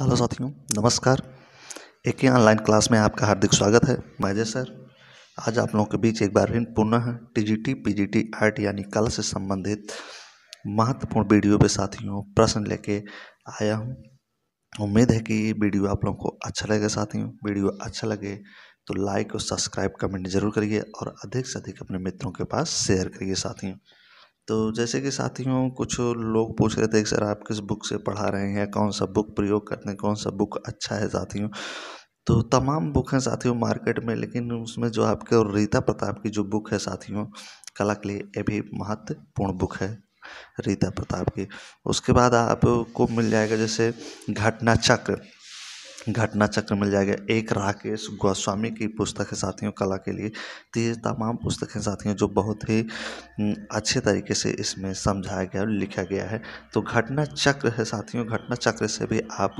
hello साथियों नमस्कार एक ही ऑनलाइन क्लास में आपका हार्दिक स्वागत है मैं अजय सर आज आप लोगों के बीच एक बार फिर पुनः G T P G T art यानी कला से संबंधित महत्वपूर्ण वीडियो पे साथियों प्रश्न लेके आया हूँ उम्मीद है कि वीडियो आप लोगों को अच्छा लगे साथियों वीडियो अच्छा लगे तो लाइक और सब्सक्राइब कमेंट जरूर करिए और अधिक से अधिक अपने मित्रों के पास शेयर करिए साथियों तो जैसे कि साथियों कुछ लोग पूछ रहे थे कि सर आप किस बुक से पढ़ा रहे हैं कौन सा बुक प्रयोग करते हैं कौन सा बुक अच्छा है साथियों तो तमाम बुक हैं साथियों मार्केट में लेकिन उसमें जो आपके और रीता प्रताप की जो बुक है साथियों कला के लिए ये भी महत्वपूर्ण बुक है रीता प्रताप की उसके बाद आपको मिल जाएगा जैसे घटना चक्र घटना चक्र मिल जाएगा एक राकेश गोस्वामी की पुस्तक है साथियों कला के लिए तो ये तमाम पुस्तकें साथियों जो बहुत ही अच्छे तरीके से इसमें समझाया गया और लिखा गया है तो घटना चक्र है साथियों घटना चक्र से भी आप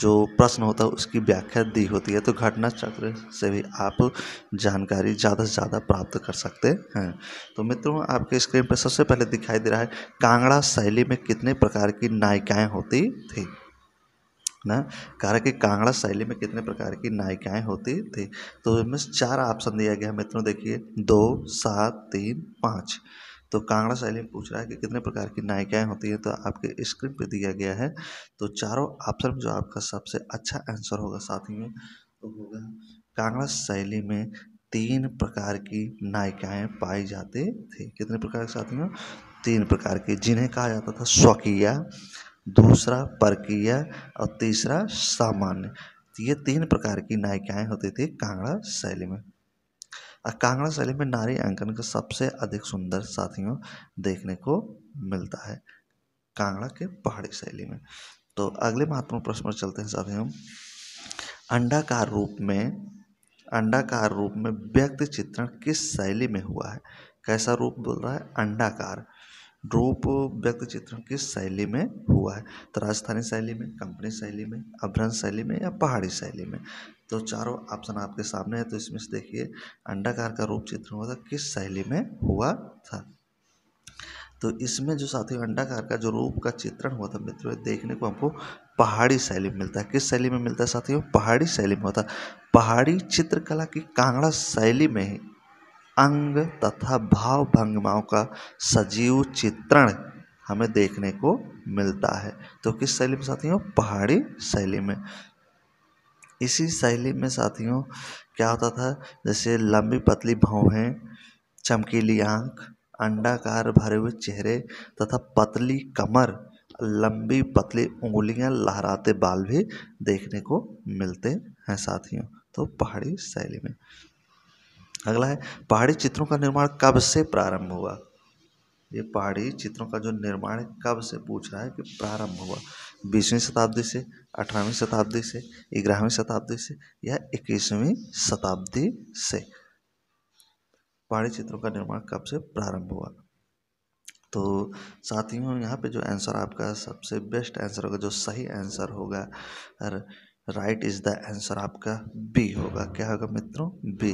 जो प्रश्न होता है उसकी व्याख्या दी होती है तो घटना चक्र से भी आप जानकारी ज़्यादा से ज़्यादा प्राप्त कर सकते हैं तो मित्रों आपके स्क्रीन पर सबसे पहले दिखाई दे रहा है कांगड़ा शैली में कितने प्रकार की नायिकाएँ होती थी ना कहा कि कांगड़ा शैली में कितने प्रकार की नायिकाएँ होती थी तो इनमें चार ऑप्शन दिया गया है मित्रों देखिए दो सात तीन पाँच तो कांगड़ा शैली में पूछ रहा है कि कितने प्रकार की नायिकाएं होती हैं तो आपके स्क्रीन पे दिया गया है तो चारों ऑप्शन जो आपका सबसे अच्छा आंसर होगा साथ ही में तो होगा कांगड़ा शैली में तीन प्रकार की नायिकाएं पाई जाती थी कितने प्रकार के साथियों तीन प्रकार की जिन्हें कहा जाता था स्वकीय दूसरा परकीय और तीसरा सामान्य तो ये तीन प्रकार की नायिकाएं होती थी कांगड़ा शैली में और कांगड़ा शैली में नारी अंकन का सबसे अधिक सुंदर साथियों देखने को मिलता है कांगड़ा के पहाड़ी शैली में तो अगले महत्वपूर्ण प्रश्न पर चलते हैं साथियों अंडाकार रूप में अंडाकार रूप में व्यक्ति चित्रण किस शैली में हुआ है कैसा रूप बोल रहा है अंडाकार ड्रोप व्यक्त चित्रण किस शैली में हुआ है तो राजस्थानी शैली में कंपनी शैली में अभ्रंश शैली में या पहाड़ी शैली में तो चारों ऑप्शन आपके सामने है तो इसमें से देखिए अंडाकार का रूप चित्रण हुआ था किस शैली में हुआ था तो इसमें जो साथियों अंडाकार का जो रूप का चित्रण हुआ था मित्रों देखने को हमको पहाड़ी शैली में मिलता है किस शैली में मिलता है साथियों पहाड़ी शैली में होता है पहाड़ी चित्रकला की कांगड़ा शैली में ही अंग तथा भाव भंगमाओं का सजीव चित्रण हमें देखने को मिलता है तो किस शैली में साथियों पहाड़ी शैली में इसी शैली में साथियों क्या होता था जैसे लंबी पतली भावें चमकीली आंख अंडाकार भरे हुए चेहरे तथा पतली कमर लंबी पतली उंगलियां लहराते बाल भी देखने को मिलते हैं साथियों तो पहाड़ी शैली में अगला है पहाड़ी चित्रों का निर्माण कब से प्रारंभ हुआ ये पहाड़ी चित्रों का जो निर्माण है कब से पूछ रहा है कि प्रारंभ हुआ बीसवीं शताब्दी से अठारहवीं शताब्दी से ग्यारहवीं शताब्दी से या इक्कीसवीं शताब्दी से पहाड़ी चित्रों का निर्माण कब से प्रारंभ हुआ तो साथियों यहाँ पे जो आंसर आपका सबसे बेस्ट आंसर होगा जो सही आंसर होगा और राइट इज़ द आंसर आपका बी होगा क्या होगा मित्रों बी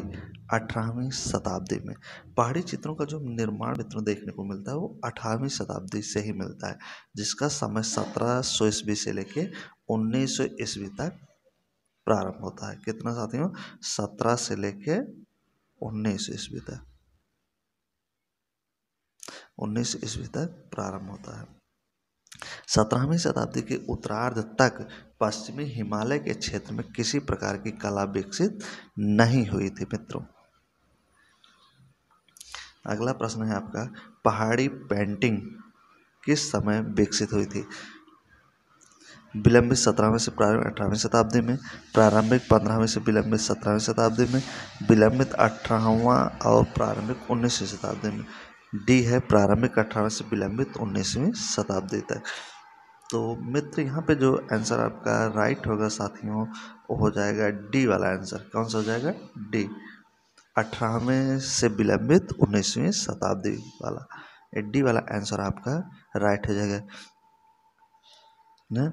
अठारहवीं शताब्दी में पहाड़ी चित्रों का जो निर्माण मित्रों देखने को मिलता है वो अठारहवीं शताब्दी से ही मिलता है जिसका समय सत्रह सौ ईस्वी से लेके उन्नीस सौ ईस्वी तक प्रारंभ होता है कितना साथियों सत्रह से लेके उन्नीस ईस्वी तक उन्नीस ईस्वी तक प्रारंभ होता है सत्रहवीं शताब्दी के उत्तरार्ध तक पश्चिमी हिमालय के क्षेत्र में किसी प्रकार की कला विकसित नहीं हुई थी मित्रों अगला प्रश्न है आपका पहाड़ी पेंटिंग किस समय विकसित हुई थी विलंबित सत्रहवीं से प्रारंभ अठारहवीं शताब्दी में प्रारंभिक पंद्रहवीं से विलंबित सत्रहवीं शताब्दी में विलंबित अठारहवा और प्रारंभिक उन्नीसवीं शताब्दी में डी है प्रारंभिक अठारह से विलंबित उन्नीसवीं शताब्दी तक तो मित्र यहाँ पे जो आंसर आपका राइट होगा साथियों वो हो जाएगा डी वाला आंसर कौन सा हो जाएगा डी अठारहवें से विलंबित उन्नीसवीं शताब्दी वाला डी वाला आंसर आपका राइट हो जाएगा ना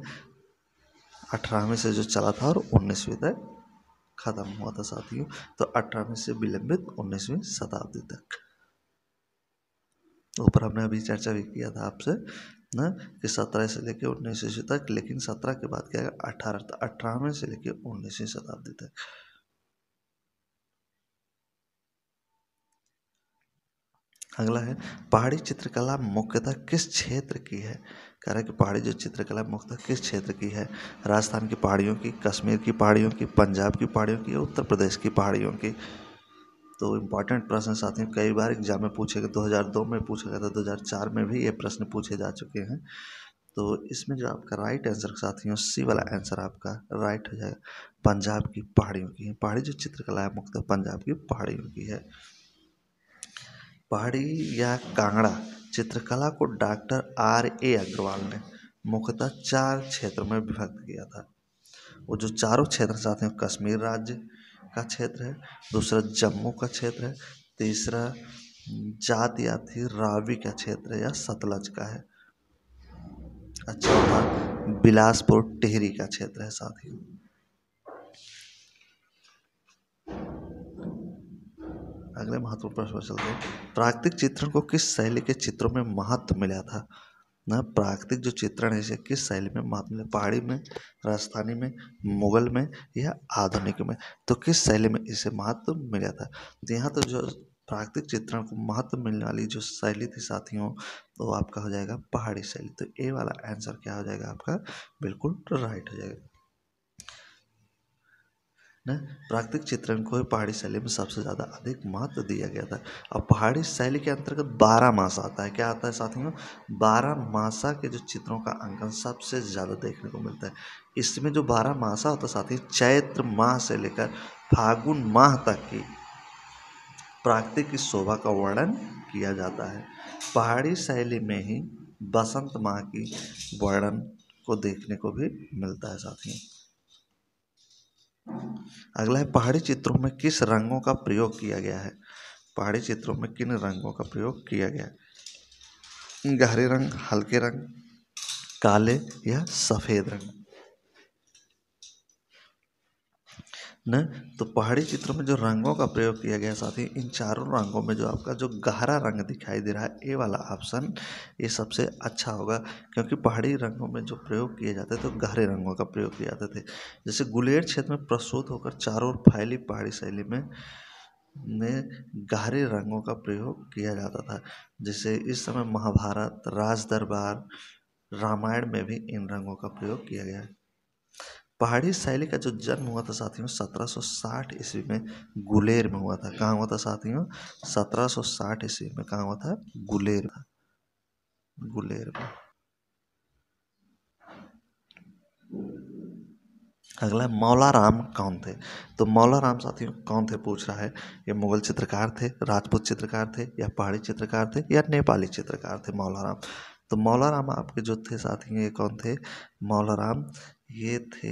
अठारहवीं से जो चला था और उन्नीसवीं तक ख़त्म हुआ था साथियों तो अठारहवीं से विलंबित उन्नीसवीं शताब्दी तक ऊपर हमने अभी चर्चा भी किया था आपसे ना कि सत्रह से लेकर उन्नीसवीं तक लेकिन सत्रह के बाद क्या अठारह तक तो से लेकर उन्नीसवीं शताब्दी तक अगला है पहाड़ी चित्रकला मुख्यतः किस क्षेत्र की है कह रहा है कि पहाड़ी जो चित्रकला मुख्यतः किस क्षेत्र की है राजस्थान की पहाड़ियों की कश्मीर की पहाड़ियों की पंजाब की पहाड़ियों की उत्तर प्रदेश की पहाड़ियों की तो इम्पोर्टेंट प्रश्न आते हैं कई बार एग्जाम में पूछे गए दो हज़ार दो में पूछा गया था दो हज़ार चार में भी ये प्रश्न पूछे जा चुके हैं तो इसमें जो आपका राइट आंसर साथियों सी वाला आंसर आपका राइट हो जाएगा पंजाब की पहाड़ियों की है पहाड़ी जो चित्रकला है मुख्य पंजाब की पहाड़ियों की है पहाड़ी या कांगड़ा चित्रकला को डॉक्टर आर ए अग्रवाल ने मुख्यतः चार क्षेत्र में विभक्त किया था वो जो चारों क्षेत्र साथ हैं कश्मीर राज्य का क्षेत्र है दूसरा जम्मू का क्षेत्र है तीसरा थी रावी का क्षेत्र या सतलज का है अच्छा बिलासपुर टिहरी का क्षेत्र है साथियों अगले महत्वपूर्ण प्रश्न चलते हैं प्राकृतिक चित्रण को किस शैली के चित्रों में महत्व मिला था ना प्राकृतिक जो चित्रण है इसे किस शैली में मतलब पहाड़ी में राजस्थानी में मुगल में या आधुनिक में तो किस शैली में इसे महत्व मिला था तो यहाँ तो जो प्राकृतिक चित्रण को महत्व मिलने वाली जो शैली थी साथियों तो आपका हो जाएगा पहाड़ी शैली तो ए वाला आंसर क्या हो जाएगा आपका बिल्कुल राइट हो जाएगा ने प्राकृतिक चित्रण को ही पहाड़ी शैली में सबसे ज़्यादा अधिक महत्व दिया गया था अब पहाड़ी शैली के अंतर्गत बारह मास आता है क्या आता है साथियों बारह मासा के जो चित्रों का अंकन सबसे ज़्यादा देखने को मिलता है इसमें जो बारह मासा होता है साथियों चैत्र माह से लेकर फागुन माह तक की प्राकृतिक की शोभा का वर्णन किया जाता है पहाड़ी शैली में ही बसंत माह की वर्णन को देखने को भी मिलता है साथियों अगला है पहाड़ी चित्रों में किस रंगों का प्रयोग किया गया है पहाड़ी चित्रों में किन रंगों का प्रयोग किया गया है गहरे रंग हल्के रंग काले या सफ़ेद रंग न तो पहाड़ी चित्र में जो रंगों का प्रयोग किया गया साथ ही इन चारों रंगों में जो आपका जो गहरा रंग दिखाई दे रहा है ये वाला ऑप्शन ये सबसे अच्छा होगा क्योंकि पहाड़ी रंगों में जो प्रयोग किए जाते थे तो गहरे रंगों का प्रयोग किया जाते थे जैसे गुलेर क्षेत्र में प्रस्तुत होकर चारों ओर फैली पहाड़ी शैली में में गहरे रंगों का प्रयोग किया जाता था जैसे इस समय महाभारत राज दरबार रामायण में भी इन रंगों का प्रयोग किया गया है पहाड़ी शैली का जो जन्म हुआ था साथियों 1760 ईस्वी में गुलेर में हुआ था कहाँ हुआ था साथियों 1760 ईस्वी में कहाँ हुआ था गुलेर गुलेर में अगला मौला राम कौन थे तो मौला राम साथियों कौन थे पूछ रहा है ये मुगल चित्रकार थे राजपूत चित्रकार थे या पहाड़ी चित्रकार थे या नेपाली चित्रकार थे मौला राम तो मौला राम आपके जो थे साथी ये कौन थे मौला राम ये थे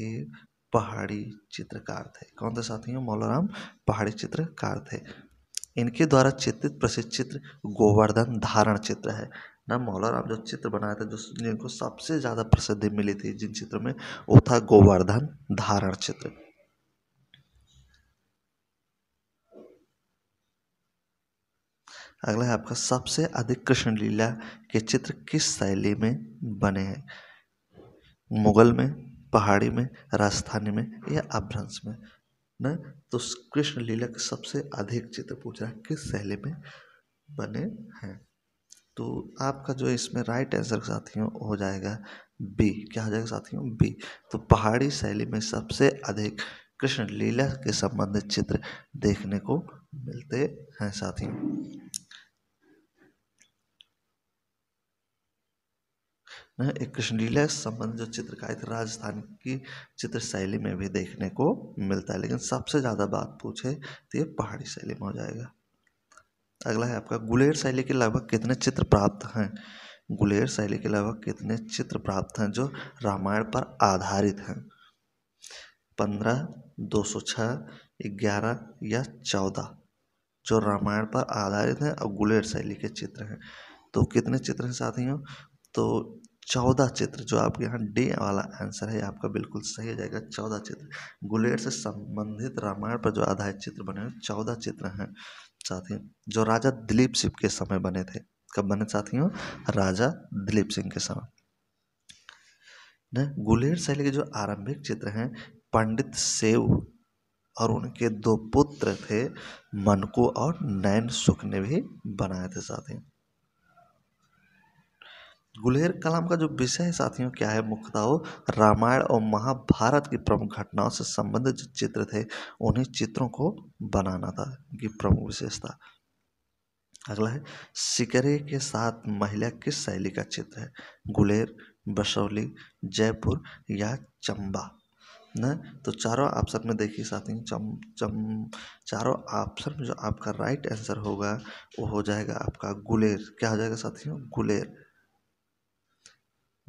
ये पहाड़ी चित्रकार थे कौन थे साथियों मौलाराम पहाड़ी चित्रकार थे इनके द्वारा चित्रित प्रसिद्ध चित्र गोवर्धन धारण चित्र है ना मौलाराम जो चित्र बनाया था जो जिनको सबसे ज़्यादा प्रसिद्धि मिली थी जिन चित्र में वो था गोवर्धन धारण चित्र अगला है आपका सबसे अधिक कृष्ण लीला के चित्र किस शैली में बने हैं मुगल में पहाड़ी में राजस्थानी में या अभ्रंश में न तो कृष्ण लीला के सबसे अधिक चित्र है किस शैली में बने हैं तो आपका जो इसमें राइट आंसर साथियों हो जाएगा बी क्या हो जाएगा साथियों बी तो पहाड़ी शैली में सबसे अधिक कृष्ण लीला के संबंधित चित्र देखने को मिलते हैं साथियों हाँ, एक कृष्णलीला संबंध जो चित्रकारी तो राजस्थान की चित्र शैली में भी देखने को मिलता है लेकिन सबसे ज़्यादा बात पूछे तो ये पहाड़ी शैली में हो जाएगा अगला है आपका गुलेर शैली के लगभग कितने चित्र प्राप्त हैं गुलेर शैली के लगभग कितने चित्र प्राप्त हैं जो रामायण पर आधारित हैं पंद्रह दो सौ छः ग्यारह या चौदह जो रामायण पर आधारित हैं और गुलेर शैली के चित्र हैं तो कितने चित्र हैं साथियों तो चौदह चित्र जो आपके यहाँ डी वाला आंसर है आपका बिल्कुल सही हो जाएगा चौदह चित्र गुलेर से संबंधित रामायण पर जो आधारित चित्र बने हुए चौदह चित्र हैं साथियों जो राजा दिलीप सिंह के समय बने थे कब बने साथियों राजा दिलीप सिंह के समय न गुलेर शैली के जो आरंभिक चित्र हैं पंडित सेव और उनके दो पुत्र थे मनको और नैन सुख ने भी बनाए थे साथियों गुलेर कलाम का जो विषय है साथियों क्या है मुख्यतः रामायण और महाभारत की प्रमुख घटनाओं से संबंधित जो चित्र थे उन्हीं चित्रों को बनाना था इनकी प्रमुख विशेषता अगला है सिकरे के साथ महिला किस शैली का चित्र है गुलेर बसौली जयपुर या चंबा न तो चारों ऑप्शन में देखिए साथियों चम चम चारों ऑप्शन में जो आपका राइट आंसर होगा वो हो जाएगा आपका गुलेर क्या हो जाएगा साथियों गुलेर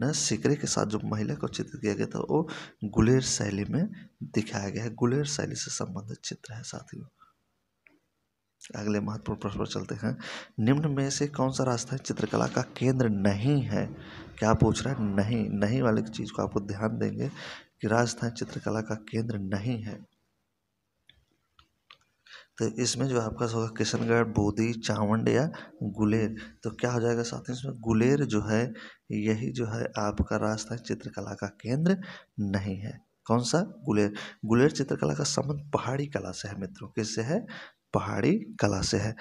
न सिकरे के साथ जो महिला को चित्रित किया गया था वो गुलेर शैली में दिखाया गया है गुलेर शैली से संबंधित चित्र है साथियों अगले महत्वपूर्ण प्रश्न पर चलते हैं निम्न में से कौन सा रास्ता चित्रकला का केंद्र नहीं है क्या पूछ रहा है नहीं नहीं वाले चीज़ को आपको ध्यान देंगे कि राजस्थान चित्रकला का केंद्र नहीं है तो इसमें जो आपका होगा किशनगढ़ बोदी चावंड या गुलेर तो क्या हो जाएगा साथ ही इसमें गुलेर जो है यही जो है आपका राजस्थान चित्रकला का केंद्र नहीं है कौन सा गुलेर गुलेर चित्रकला का संबंध पहाड़ी कला से है मित्रों किससे है पहाड़ी कला से है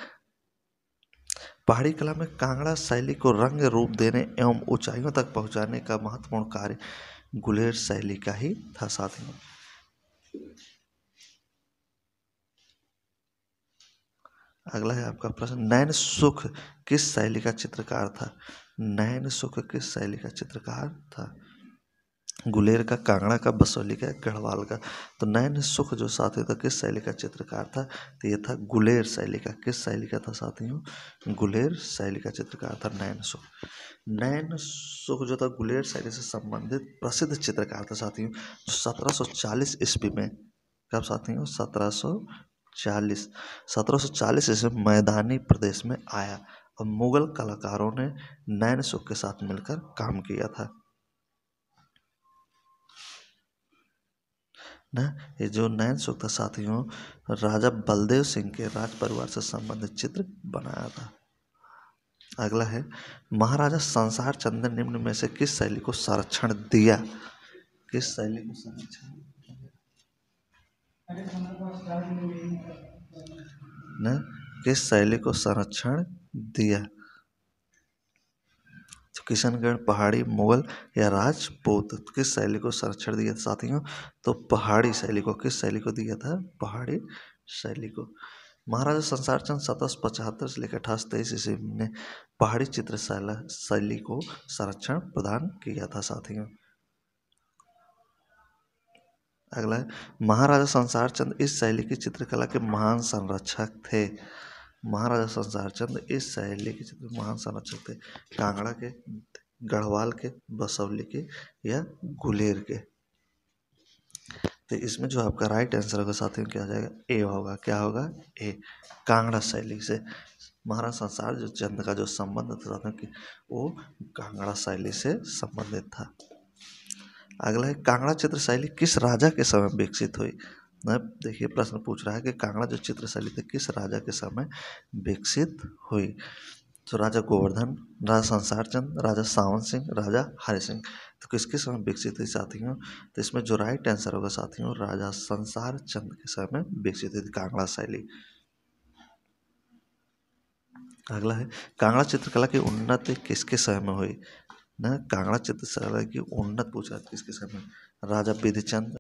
पहाड़ी कला में कांगड़ा शैली को रंग रूप देने एवं ऊंचाइयों तक पहुंचाने का महत्वपूर्ण कार्य गुलेर शैली का ही था साथियों अगला है आपका प्रश्न नयन सुख किस शैली का चित्रकार था नयन सुख किस शैली का चित्रकार था गुलेर का कांगड़ा का बसोली का गढ़वाल का तो नयन सुख जो साथी था किस शैली का चित्रकार था तो ये था गुलेर शैली का किस शैली का था साथियों गुलेर शैली का चित्रकार था नयन सुख नयन सुख जो था गुलेर शैली से संबंधित प्रसिद्ध चित्रकार था साथियों जो 1740 ईस्वी में कब साथियों सत्रह सौ सत्रह सौ चालीस मैदानी प्रदेश में आया और मुगल कलाकारों ने नैन शो के साथ मिलकर काम किया था ना ये जो नैन शो था साथियों राजा बलदेव सिंह के राज परिवार से संबंधित चित्र बनाया था अगला है महाराजा संसार चंद्र निम्न में से किस शैली को संरक्षण दिया किस शैली को संरक्षण ने किस शैली को संरक्षण दिया तो किशनगढ़ पहाड़ी मुगल या राजपूत किस शैली को संरक्षण दिया था साथियों तो पहाड़ी शैली को किस शैली को दिया था पहाड़ी शैली को महाराजा संसार चंद सत्रह सौ पचहत्तर से लेकर अठारह तेईस ईस्वी में पहाड़ी चित्रशाला शैली को संरक्षण प्रदान किया था साथियों अगला है महाराजा संसार चंद इस शैली की चित्रकला के महान संरक्षक थे महाराजा संसार चंद इस शैली के चित्र महान संरक्षक थे कांगड़ा के गढ़वाल के बसौली के या गुलेर के तो इसमें जो आपका राइट आंसर होगा साथियों क्या हो जाएगा ए होगा क्या होगा ए कांगड़ा शैली से महाराज संसार जो चंद का जो संबंध था साथियों वो कांगड़ा शैली से संबंधित था अगला है कांगड़ा चित्र शैली किस राजा के समय विकसित हुई देखिए प्रश्न पूछ रहा है कि कांगड़ा जो चित्र शैली थी किस राजा के समय विकसित हुई तो राजा गोवर्धन राजा संसार चंद राजा सावन सिंह राजा हरि सिंह तो किसके समय विकसित हुई साथियों तो इसमें जो राइट आंसर होगा साथियों राजा संसार चंद के समय विकसित हुई कांगड़ा शैली अगला है कांगड़ा चित्रकला की उन्नति किसके समय में हुई न कांगड़ा चित्रशाला की उन्नत पूछा इसके समय राजा पेधचंद